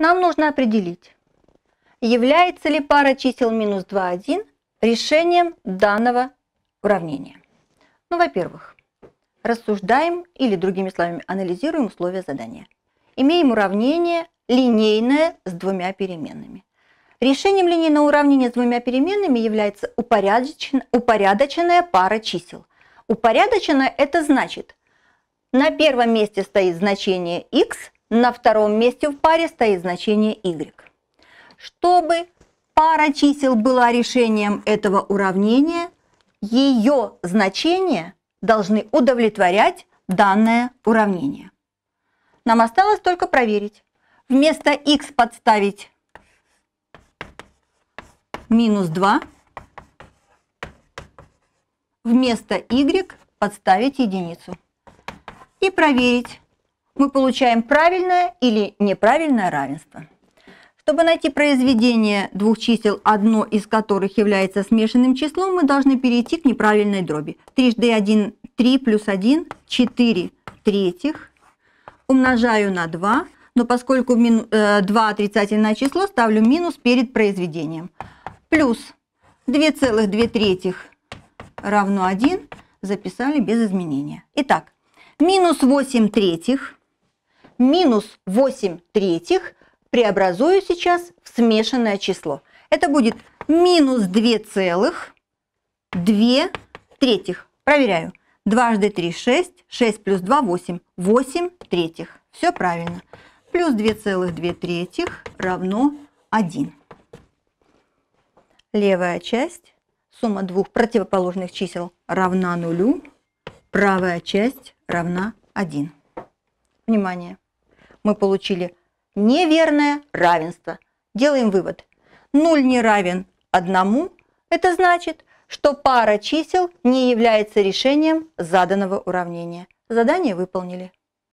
нам нужно определить, является ли пара чисел минус 2, 1 решением данного уравнения. Ну, во-первых, рассуждаем или, другими словами, анализируем условия задания. Имеем уравнение линейное с двумя переменными. Решением линейного уравнения с двумя переменными является упорядочен, упорядоченная пара чисел. Упорядоченная – это значит, на первом месте стоит значение x, на втором месте в паре стоит значение y. Чтобы пара чисел была решением этого уравнения, ее значения должны удовлетворять данное уравнение. Нам осталось только проверить. Вместо x подставить минус 2, вместо y подставить единицу. И проверить, мы получаем правильное или неправильное равенство. Чтобы найти произведение двух чисел, одно из которых является смешанным числом, мы должны перейти к неправильной дроби. Трижды 1, 3 плюс 1, 4 третьих. Умножаю на 2, но поскольку 2 э, отрицательное число, ставлю минус перед произведением. Плюс 2,2 третьих равно 1, записали без изменения. Итак, минус 8 третьих минус 8 третьих преобразую сейчас в смешанное число. Это будет минус 2 целых 2 третьих. Проверяю. Дважды 3 – 6, 6 плюс 2 – 8, 8 третьих. Все правильно. Плюс 2,2 третьих равно 1. Левая часть, сумма двух противоположных чисел равна нулю, правая часть равна 1. Внимание! мы получили неверное равенство. Делаем вывод. 0 не равен одному. Это значит, что пара чисел не является решением заданного уравнения. Задание выполнили.